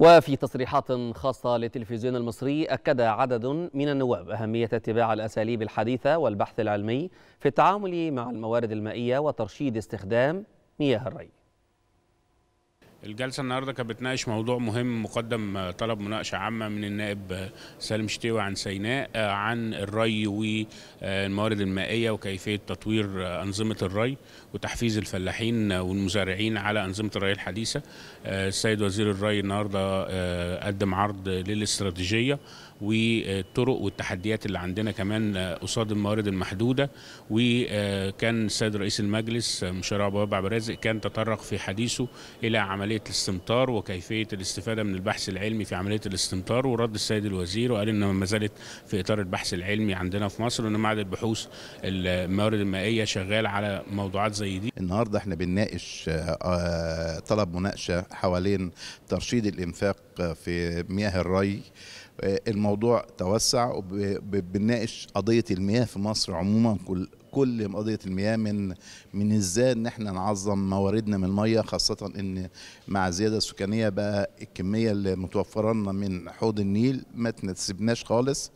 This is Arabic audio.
وفي تصريحات خاصة للتلفزيون المصري أكد عدد من النواب أهمية اتباع الأساليب الحديثة والبحث العلمي في التعامل مع الموارد المائية وترشيد استخدام مياه الري الجلسة النهاردة كانت بتناقش موضوع مهم مقدم آه، طلب مناقشة عامة من النائب آه، سالم شتيوي عن سيناء آه، عن الري والموارد المائية وكيفية تطوير أنظمة الري وتحفيز الفلاحين والمزارعين على أنظمة الري الحديثة السيد وزير الري النهاردة قدم عرض للاستراتيجية والطرق والتحديات اللي عندنا كمان آه، قصاد الموارد المحدوده وكان السيد رئيس المجلس آه، مشرع ابو عبد رازق كان تطرق في حديثه الى عمليه الاستمطار وكيفيه الاستفاده من البحث العلمي في عمليه الاستمطار ورد السيد الوزير وقال ان ما زالت في اطار البحث العلمي عندنا في مصر وان معهد البحوث الموارد المائيه شغال على موضوعات زي دي النهارده احنا بنناقش آه، طلب مناقشه حوالين ترشيد الانفاق في مياه الري آه، الموضوع توسع وبنناقش قضيه المياه في مصر عموما كل كل قضيه المياه من من ازاي ان احنا نعظم مواردنا من الميه خاصه ان مع الزياده السكانيه بقى الكميه اللي متوفره لنا من حوض النيل ما تناسبناش خالص